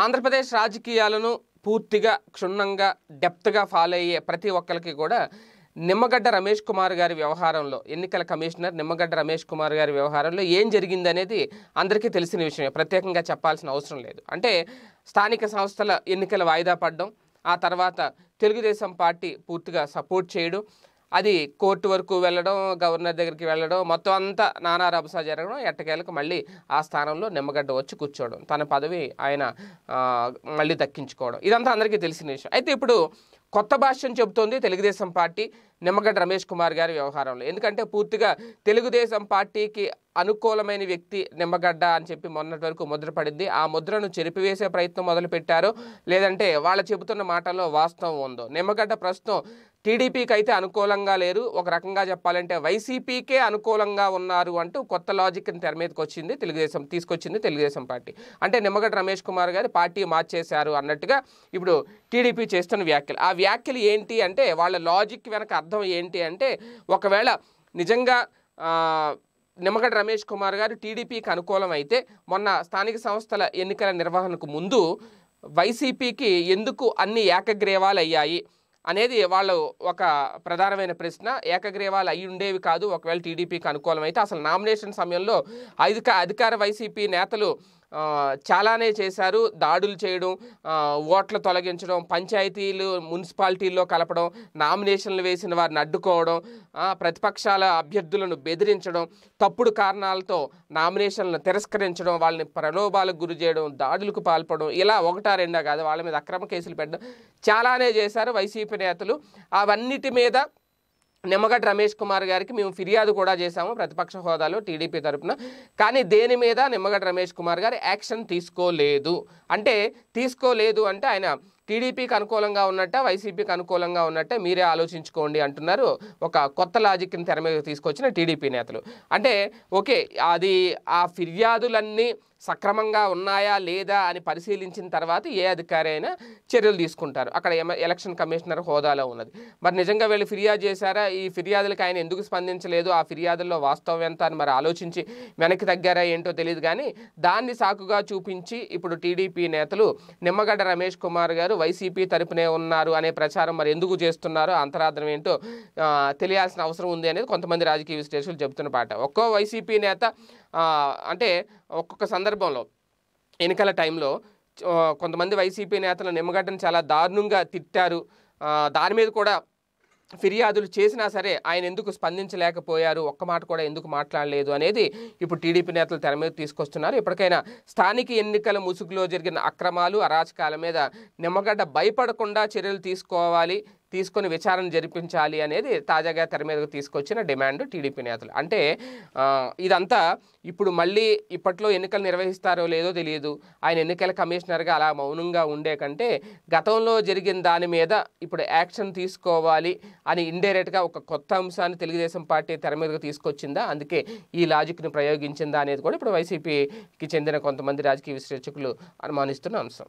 ఆంధ్రప్రదేశ్ రాజకీయాలను పూర్తిగా క్షుణ్ణంగా డెప్త్గా ఫాలో అయ్యే ప్రతి ఒక్కరికి కూడా నిమ్మగడ్డ రమేష్ కుమార్ గారి వ్యవహారంలో ఎన్నికల కమిషనర్ నిమ్మగడ్డ రమేష్ కుమార్ గారి వ్యవహారంలో ఏం జరిగిందనేది అందరికీ తెలిసిన విషయమే ప్రత్యేకంగా చెప్పాల్సిన అవసరం లేదు అంటే స్థానిక సంస్థల ఎన్నికలు వాయిదా పడడం ఆ తర్వాత తెలుగుదేశం పార్టీ పూర్తిగా సపోర్ట్ చేయడం అది కోర్టు వరకు వెళ్ళడం గవర్నర్ దగ్గరికి వెళ్ళడం మొత్తం అంతా నానా రభసా జరగడం ఎట్టకేలకు మళ్ళీ ఆ స్థానంలో నిమ్మగడ్డ వచ్చి కూర్చోవడం తన పదవి ఆయన మళ్ళీ దక్కించుకోవడం ఇదంతా అందరికీ తెలిసిన విషయం అయితే ఇప్పుడు కొత్త భాష్యం చెబుతోంది తెలుగుదేశం పార్టీ నిమ్మగడ్డ రమేష్ కుమార్ గారి వ్యవహారంలో ఎందుకంటే పూర్తిగా తెలుగుదేశం పార్టీకి అనుకూలమైన వ్యక్తి నిమ్మగడ్డ అని చెప్పి మొన్నటి వరకు ముద్ర పడింది ఆ ముద్రను చెరిపివేసే ప్రయత్నం మొదలుపెట్టారు లేదంటే వాళ్ళు చెబుతున్న మాటల్లో వాస్తవం ఉందో నిమ్మగడ్డ ప్రస్తుతం టీడీపీకి అయితే అనుకూలంగా లేరు ఒక రకంగా చెప్పాలంటే వైసీపీకే అనుకూలంగా ఉన్నారు అంటూ కొత్త లాజిక్ని తెర మీదకి వచ్చింది తెలుగుదేశం తీసుకొచ్చింది తెలుగుదేశం పార్టీ అంటే నిమ్మగడ్డ రమేష్ కుమార్ గారు పార్టీ మార్చేశారు అన్నట్టుగా ఇప్పుడు టీడీపీ చేస్తున్న వ్యాఖ్యలు ఆ వ్యాఖ్యలు ఏంటి అంటే వాళ్ళ లాజిక్ వెనక అర్థం ఏంటి అంటే ఒకవేళ నిజంగా నిమ్మగడ్డ రమేష్ కుమార్ గారు టీడీపీకి అనుకూలం అయితే మొన్న స్థానిక సంస్థల ఎన్నికల నిర్వహణకు ముందు వైసీపీకి ఎందుకు అన్ని ఏకగ్రీవాలు అయ్యాయి అనేది వాళ్ళు ఒక ప్రధానమైన ప్రశ్న ఏకగ్రీవాలు అయి ఉండేవి కాదు ఒకవేళ టీడీపీకి అనుకూలమైతే అసలు నామినేషన్ సమయంలో అధిక అధికార వైసీపీ నేతలు చాలానే చేశారు దాడులు చేయడం ఓట్లు తొలగించడం పంచాయతీలు మున్సిపాలిటీల్లో కలపడం నామినేషన్లు వేసిన వారిని అడ్డుకోవడం ప్రతిపక్షాల అభ్యర్థులను బెదిరించడం తప్పుడు కారణాలతో నామినేషన్లను తిరస్కరించడం వాళ్ళని ప్రలోభాలకు గురి చేయడం దాడులకు పాల్పడడం ఇలా ఒకటా రెండా కాదు వాళ్ళ మీద అక్రమ కేసులు పెట్టడం చాలానే చేశారు వైసీపీ నేతలు అవన్నిటి మీద నిమ్మగడ్డ రమేష్ కుమార్ గారికి మేము ఫిర్యాదు కూడా చేశాము ప్రతిపక్ష హోదాలో టీడీపీ తరఫున కానీ దేని మీద నిమ్మగడ్డ రమేష్ కుమార్ గారు యాక్షన్ తీసుకోలేదు అంటే తీసుకోలేదు అంటే ఆయన టీడీపీకి అనుకూలంగా ఉన్నట్ట వైసీపీకి అనుకూలంగా ఉన్నట్టే మీరే ఆలోచించుకోండి అంటున్నారు ఒక కొత్త లాజిక్ని తెర మీద తీసుకొచ్చిన టీడీపీ నేతలు అంటే ఓకే అది ఆ ఫిర్యాదులన్నీ సక్రమంగా ఉన్నాయా లేదా అని పరిశీలించిన తర్వాత ఏ అధికారి అయినా చర్యలు తీసుకుంటారు అక్కడ ఎలక్షన్ కమిషనర్ హోదాలో ఉన్నది మరి నిజంగా వీళ్ళు ఫిర్యాదు చేశారా ఈ ఫిర్యాదులకు ఆయన ఎందుకు స్పందించలేదు ఆ ఫిర్యాదుల్లో వాస్తవం ఎంత అని మరి ఆలోచించి వెనక్కి తగ్గారా ఏంటో తెలియదు కానీ దాన్ని సాకుగా చూపించి ఇప్పుడు టీడీపీ నేతలు నిమ్మగడ్డ రమేష్ కుమార్ గారు ఉన్నారు వైసీపీ తరపునే ఉన్నారు అనే ప్రచారం మరి ఎందుకు చేస్తున్నారు అంతరార్థం ఏంటో తెలియాల్సిన అవసరం ఉంది అనేది కొంతమంది రాజకీయ విశ్లేషకులు చెబుతున్న పాట ఒక్కో వైసీపీ నేత అంటే ఒక్కొక్క సందర్భంలో ఎన్నికల టైంలో కొంతమంది వైసీపీ నేతలు నిమ్మగడ్డను చాలా దారుణంగా తిట్టారు దాని మీద కూడా ఫిర్యాదులు చేసినా సరే ఆయన ఎందుకు స్పందించలేకపోయారు ఒక్క మాట కూడా ఎందుకు మాట్లాడలేదు అనేది ఇప్పుడు టీడీపీ నేతలు తెర మీద తీసుకొస్తున్నారు ఇప్పటికైనా స్థానిక ఎన్నికల ముసుగులో జరిగిన అక్రమాలు అరాచకాల మీద నిమ్మగడ్డ భయపడకుండా చర్యలు తీసుకోవాలి తీసుకొని విచారణ జరిపించాలి అనేది తాజాగా తెర మీదకు తీసుకొచ్చిన డిమాండ్ టీడీపీ నేతలు అంటే ఇదంతా ఇప్పుడు మళ్ళీ ఇప్పట్లో ఎన్నికలు నిర్వహిస్తారో లేదో తెలియదు ఆయన ఎన్నికల కమిషనర్గా అలా మౌనంగా ఉండే కంటే గతంలో జరిగిన దాని మీద ఇప్పుడు యాక్షన్ తీసుకోవాలి అని ఇండైరెక్ట్గా ఒక కొత్త అంశాన్ని తెలుగుదేశం పార్టీ తెర మీదకు తీసుకొచ్చిందా అందుకే ఈ లాజిక్ను ప్రయోగించిందా అనేది కూడా ఇప్పుడు వైసీపీకి చెందిన కొంతమంది రాజకీయ విశ్లేషకులు అనుమానిస్తున్న అంశం